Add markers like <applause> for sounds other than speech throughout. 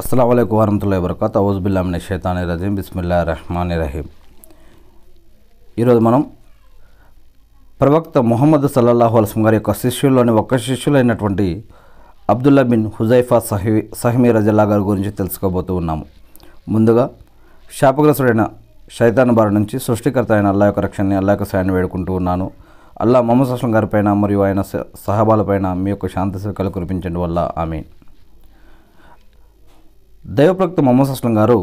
అస్సలం అయికు వరహతుల్లా వరకత్ మిన్ షేతాని రజీం బిస్మిల్లా రహమాన్ రహీం ఈరోజు మనం ప్రవక్త ముహమ్మద్ సల్లల్లాహు అలస్మ్ గారి యొక్క శిష్యుల్లోని ఒక్క శిష్యులైనటువంటి అబ్దుల్లా బిన్ హుజైఫా సహి సహిమీ రజల్లా గారి గురించి తెలుసుకోబోతూ ఉన్నాము ముందుగా శాపగ్రస్తుడైన శైతాన్ బారి నుంచి సృష్టికర్త అయిన అల్లా యొక్క రక్షణని అల్లా యొక్క సాయాన్ని వేడుకుంటూ ఉన్నాను అల్లా మొహమ్మద్ అస్లం గారిపైన మరియు ఆయన సహబాలపైన మీ యొక్క శాంతి సుఖాలు కురిపించండి వల్ల ఆమె దైవప్రక్త మొహమ్మద్ అస్లం గారు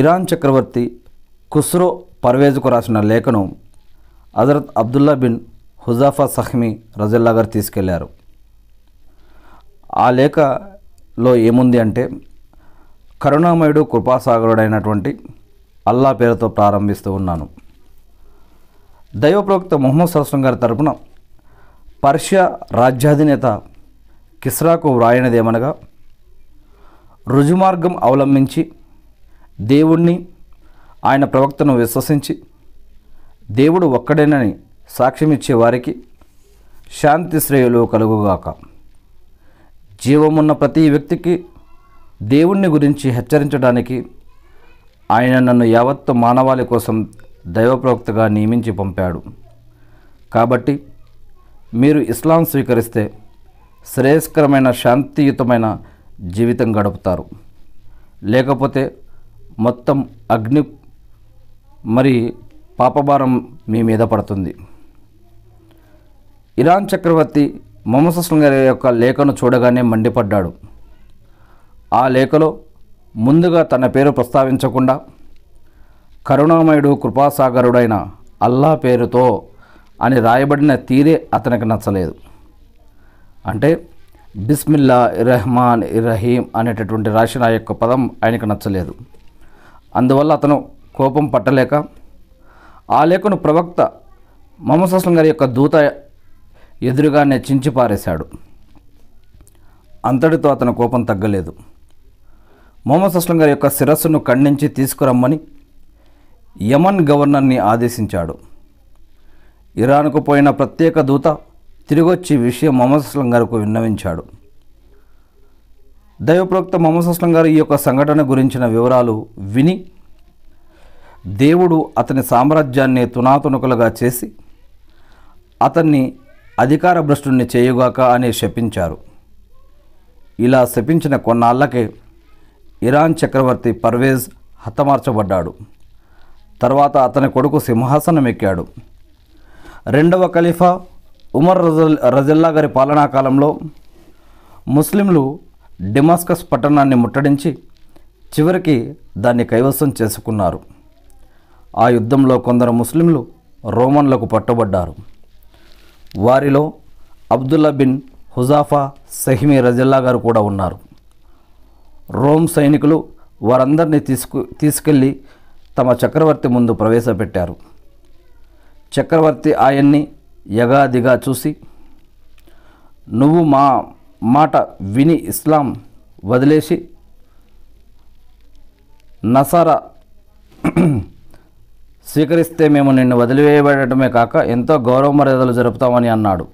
ఇరాన్ చక్రవర్తి ఖుస్రో పర్వేజ్కు రాసిన లేఖను హజరత్ అబ్దుల్లా బిన్ హుజాఫా సహ్మీ రజల్లా గారు తీసుకెళ్లారు ఆ లేఖలో ఏముంది అంటే కరుణామయుడు కృపాసాగరుడైనటువంటి అల్లా పేరుతో ప్రారంభిస్తూ ఉన్నాను దైవప్రవక్త మొహమ్మద్ సరస్వం గారి తరపున పర్షియా రాజ్యాధినేత కిస్రాకు వ్రాయనిదేమనగా రుజుమార్గం అవలంబించి దేవుణ్ణి ఆయన ప్రవక్తను విశ్వసించి దేవుడు ఒక్కడేనని సాక్ష్యం ఇచ్చేవారికి శాంతి శ్రేయులు కలుగుగాక జీవమున్న ప్రతి వ్యక్తికి దేవుణ్ణి గురించి హెచ్చరించడానికి ఆయన నన్ను యావత్తు మానవాళి కోసం దైవ ప్రవక్తగా నియమించి పంపాడు కాబట్టి మీరు ఇస్లాం స్వీకరిస్తే శ్రేయస్కరమైన శాంతియుతమైన జీవితం గడుపుతారు లేకపోతే మొత్తం అగ్ని మరి పాపభారం మీ మీద పడుతుంది ఇరాన్ చక్రవర్తి మమస శృంగారి యొక్క లేఖను చూడగానే మండిపడ్డాడు ఆ లేఖలో ముందుగా తన పేరు ప్రస్తావించకుండా కరుణామయుడు కృపాసాగరుడైన అల్లా పేరుతో అని రాయబడిన తీరే అతనికి నచ్చలేదు అంటే బిస్మిల్లా రెహమాన్ ఇరహీం అనేటటువంటి రాసిన ఆ యొక్క పదం ఆయనకు నచ్చలేదు అందువల్ల అతను కోపం పట్టలేక ఆ లేఖను ప్రవక్త మొహమ్మద్ అస్లం గారి యొక్క దూత ఎదురుగానే చించి పారేశాడు అంతటితో అతను కోపం తగ్గలేదు మొహమ్మద్ అస్లం గారి యొక్క శిరస్సును ఖండించి తీసుకురమ్మని యమన్ గవర్నర్ని ఆదేశించాడు ఇరాన్కు పోయిన ప్రత్యేక దూత తిరిగొచ్చి విషయం మొహమ్మద్ అస్లం గారికి విన్నవించాడు దైవప్రవక్త మొహమ్మద్ అస్లం గారు ఈ యొక్క సంఘటన గురించిన వివరాలు విని దేవుడు అతని సామ్రాజ్యాన్ని తునాతునుకలుగా చేసి అతన్ని అధికార భ్రష్టుని చేయుగాక అని శపించారు ఇలా శపించిన కొన్నాళ్ళకే ఇరాన్ చక్రవర్తి పర్వేజ్ హతమార్చబడ్డాడు తర్వాత అతని కొడుకు సింహాసనం ఎక్కాడు రెండవ ఖలీఫా ఉమర్ రజల్లా గారి పాలనా కాలంలో ముస్లింలు డిమాస్కస్ పట్టణాన్ని ముట్టడించి చివరికి దాన్ని కైవసం చేసుకున్నారు ఆ యుద్ధంలో కొందరు ముస్లింలు రోమన్లకు పట్టుబడ్డారు వారిలో అబ్దుల్లా బిన్ హుజాఫా సహిమి రజల్లా గారు కూడా ఉన్నారు రోమ్ సైనికులు వారందరినీ తీసుకు తీసుకెళ్ళి తమ చక్రవర్తి ముందు ప్రవేశపెట్టారు చక్రవర్తి ఆయన్ని యగాదిగా చూసి నువ్వు మా మాట విని ఇస్లాం వదిలేసి నసారా <clears throat> స్వీకరిస్తే మేము నిన్ను వదిలివేయబడటమే కాక ఎంతో గౌరవ మర్యాదలు జరుపుతామని అన్నాడు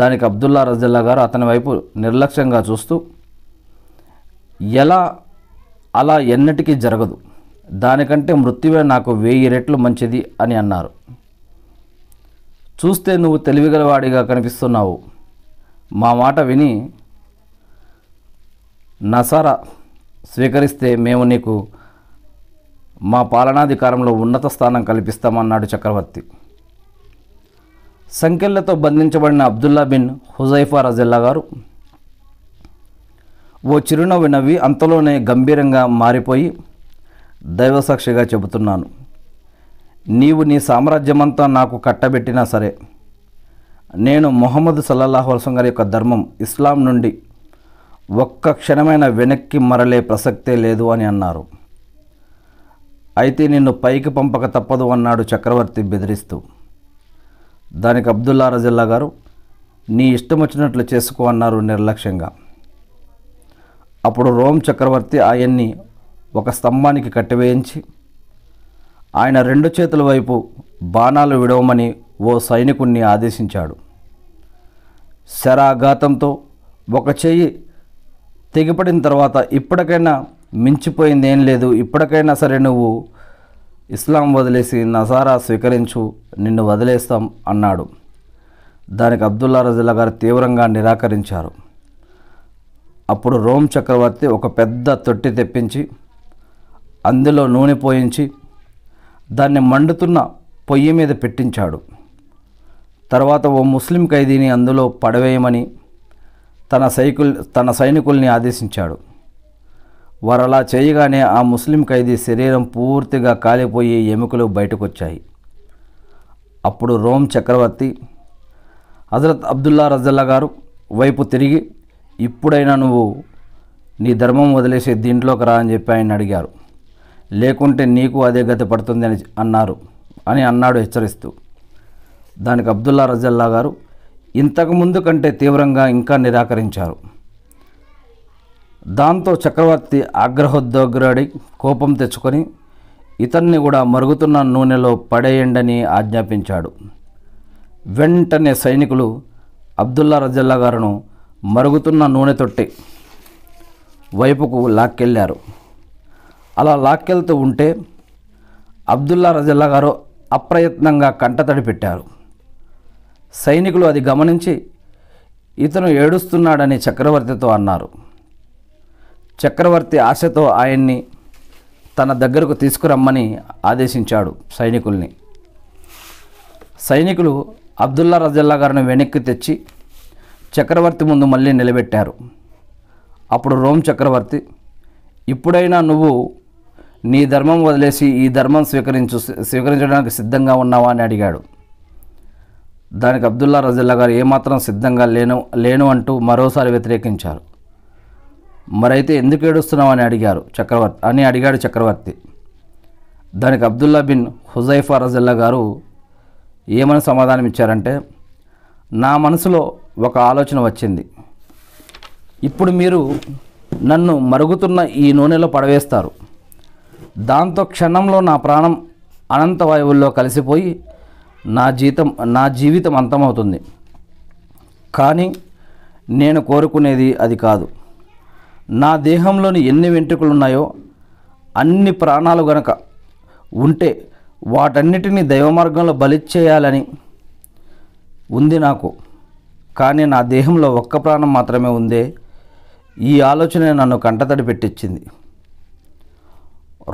దానికి అబ్దుల్లా రజల్లా గారు అతని వైపు నిర్లక్ష్యంగా చూస్తూ ఎలా అలా ఎన్నటికీ జరగదు దానికంటే మృత్యువే నాకు వెయ్యి రెట్లు మంచిది అని అన్నారు చూస్తే నువ్వు తెలివిగలవాడిగా కనిపిస్తున్నావు మా మాట విని నసార స్వీకరిస్తే మేము నీకు మా పాలనాధికారంలో ఉన్నత స్థానం కల్పిస్తామన్నాడు చక్రవర్తి సంఖ్యలతో బంధించబడిన అబ్దుల్లా బిన్ హుజైఫా రజిల్లా గారు ఓ చిరునవ్వు నవ్వి అంతలోనే గంభీరంగా మారిపోయి దైవసాక్షిగా చెబుతున్నాను నీవు నీ సామ్రాజ్యమంతా నాకు కట్టబెట్టినా సరే నేను మొహమ్మద్ సల్లల్లాహు వలసం గారి యొక్క ధర్మం ఇస్లాం నుండి ఒక్క క్షణమైన వెనక్కి మరలే ప్రసక్తే లేదు అని అన్నారు అయితే నిన్ను పైకి పంపక తప్పదు అన్నాడు చక్రవర్తి బెదిరిస్తూ దానికి అబ్దుల్లా రజిల్లా గారు నీ ఇష్టం వచ్చినట్లు చేసుకో అన్నారు నిర్లక్ష్యంగా అప్పుడు రోమ్ చక్రవర్తి ఆయన్ని ఒక స్తంభానికి కట్టివేయించి ఆయన రెండు చేతుల వైపు బాణాలు విడవమని ఓ సైనికుణ్ణి ఆదేశించాడు శరాఘాతంతో ఒక చెయ్యి తెగిపడిన తర్వాత ఇప్పటికైనా మించిపోయింది ఏం లేదు ఇప్పటికైనా సరే నువ్వు ఇస్లాం వదిలేసి నసారా స్వీకరించు నిన్ను వదిలేస్తాం అన్నాడు దానికి అబ్దుల్లా రజిల్లా గారు తీవ్రంగా నిరాకరించారు అప్పుడు రోమ్ చక్రవర్తి ఒక పెద్ద తొట్టి తెప్పించి అందులో నూనె పోయించి దాన్ని మండుతున్న పొయ్యి మీద పెట్టించాడు తర్వాత ఓ ముస్లిం ఖైదీని అందులో పడవేయమని తన సైకుల్ తన సైనికుల్ని ఆదేశించాడు వారు అలా చేయగానే ఆ ముస్లిం ఖైదీ శరీరం పూర్తిగా కాలిపోయి ఎముకలు బయటకొచ్చాయి అప్పుడు రోమ్ చక్రవర్తి హజరత్ అబ్దుల్లా రజల్లా గారు వైపు తిరిగి ఇప్పుడైనా నువ్వు నీ ధర్మం వదిలేసి దీంట్లోకి రా అని చెప్పి ఆయన అడిగారు లేకుంటే నీకు అదే గతి పడుతుంది అని అన్నారు అని అన్నాడు హెచ్చరిస్తూ దానికి అబ్దుల్లా రజల్లా గారు ఇంతకుముందు కంటే తీవ్రంగా ఇంకా నిరాకరించారు దాంతో చక్రవర్తి ఆగ్రహోద్గ్రడి కోపం తెచ్చుకొని ఇతన్ని కూడా మరుగుతున్న నూనెలో పడేయండని ఆజ్ఞాపించాడు వెంటనే సైనికులు అబ్దుల్లా రజల్లా గారును మరుగుతున్న నూనె తొట్టి వైపుకు లాక్కెళ్ళారు అలా లాక్కెళ్తూ ఉంటే అబ్దుల్లా రజల్లా గారు అప్రయత్నంగా కంటతడి పెట్టారు సైనికులు అది గమనించి ఇతను ఏడుస్తున్నాడని చక్రవర్తితో అన్నారు చక్రవర్తి ఆశతో ఆయన్ని తన దగ్గరకు తీసుకురమ్మని ఆదేశించాడు సైనికుల్ని సైనికులు అబ్దుల్లా రజల్లా గారిని వెనక్కి తెచ్చి చక్రవర్తి ముందు మళ్ళీ నిలబెట్టారు అప్పుడు రోమ్ చక్రవర్తి ఇప్పుడైనా నువ్వు నీ ధర్మం వదిలేసి ఈ ధర్మం స్వీకరించు స్వీకరించడానికి సిద్ధంగా ఉన్నావా అని అడిగాడు దానికి అబ్దుల్లా రజిల్లా గారు ఏమాత్రం సిద్ధంగా లేను లేను అంటూ మరోసారి వ్యతిరేకించారు మరైతే ఎందుకు ఏడుస్తున్నావు అని అడిగారు చక్రవర్తి అని అడిగాడు చక్రవర్తి దానికి అబ్దుల్లా బిన్ హుజైఫా రజిల్లా గారు ఏమని సమాధానం ఇచ్చారంటే నా మనసులో ఒక ఆలోచన వచ్చింది ఇప్పుడు మీరు నన్ను మరుగుతున్న ఈ నూనెలో పడవేస్తారు దాంతో క్షణంలో నా ప్రాణం అనంత వాయువుల్లో కలిసిపోయి నా జీతం నా జీవితం అంతమవుతుంది కానీ నేను కోరుకునేది అది కాదు నా దేహంలోని ఎన్ని వెంట్రుకలు ఉన్నాయో అన్ని ప్రాణాలు గనక ఉంటే వాటన్నిటినీ దైవ మార్గంలో బలిచ్చేయాలని ఉంది నాకు కానీ నా దేహంలో ఒక్క ప్రాణం మాత్రమే ఉందే ఈ ఆలోచన నన్ను కంటతడి పెట్టించింది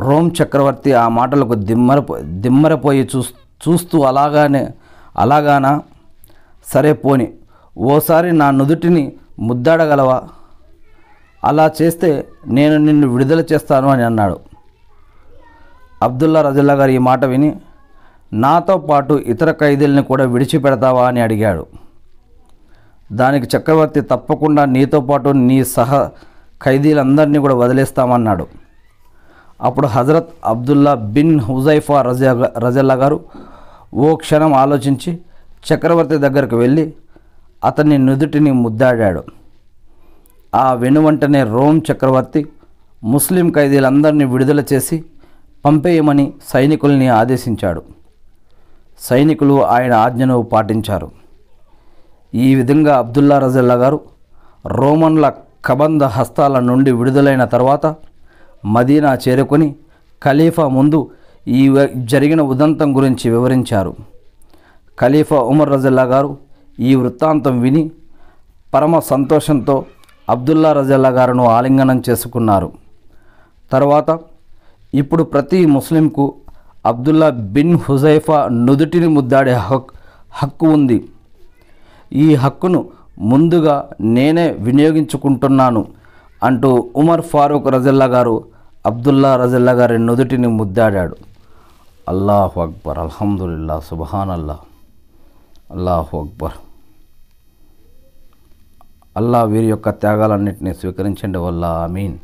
రోమ్ చక్రవర్తి ఆ మాటలకు దిమ్మరపో దిమ్మరపోయి చూ చూస్తూ అలాగానే అలాగానా సరే పోని ఓసారి నా నుదుటిని ముద్దాడగలవా అలా చేస్తే నేను నిన్ను విడుదల చేస్తాను అని అన్నాడు అబ్దుల్లా రజల్లా గారు ఈ మాట విని నాతో పాటు ఇతర ఖైదీల్ని కూడా విడిచిపెడతావా అని అడిగాడు దానికి చక్రవర్తి తప్పకుండా నీతో పాటు నీ సహ ఖైదీలందరినీ కూడా వదిలేస్తామన్నాడు అప్పుడు హజరత్ అబ్దుల్లా బిన్ హుజైఫా రజా రజల్లా గారు ఓ క్షణం ఆలోచించి చక్రవర్తి దగ్గరకు వెళ్ళి అతని నుదుటిని ముద్దాడాడు ఆ వెనువంటనే రోమ్ చక్రవర్తి ముస్లిం ఖైదీలందరినీ విడుదల చేసి పంపేయమని సైనికుల్ని ఆదేశించాడు సైనికులు ఆయన ఆజ్ఞను పాటించారు ఈ విధంగా అబ్దుల్లా రజల్లా గారు రోమన్ల కబంధ హస్తాల నుండి విడుదలైన తర్వాత మదీనా చేరుకొని ఖలీఫా ముందు ఈ జరిగిన ఉదంతం గురించి వివరించారు ఖలీఫా ఉమర్ రజల్లా గారు ఈ వృత్తాంతం విని పరమ సంతోషంతో అబ్దుల్లా రజల్లా గారును ఆలింగనం చేసుకున్నారు తర్వాత ఇప్పుడు ప్రతి ముస్లింకు అబ్దుల్లా బిన్ హుజైఫా నుదుటిని ముద్దాడే హక్ హక్కు ఉంది ఈ హక్కును ముందుగా నేనే వినియోగించుకుంటున్నాను అంటూ ఉమర్ ఫారూక్ రజల్లా గారు అబ్దుల్లా రజల్లా గారి నుదుటిని ముద్దాడాడు అల్లాహు అక్బర్ అల్హమ్దుల్లా సుబాన్ అల్లా అల్లాహు అక్బర్ అల్లా వీరి యొక్క త్యాగాలన్నింటినీ స్వీకరించండి వల్ల ఐ మీన్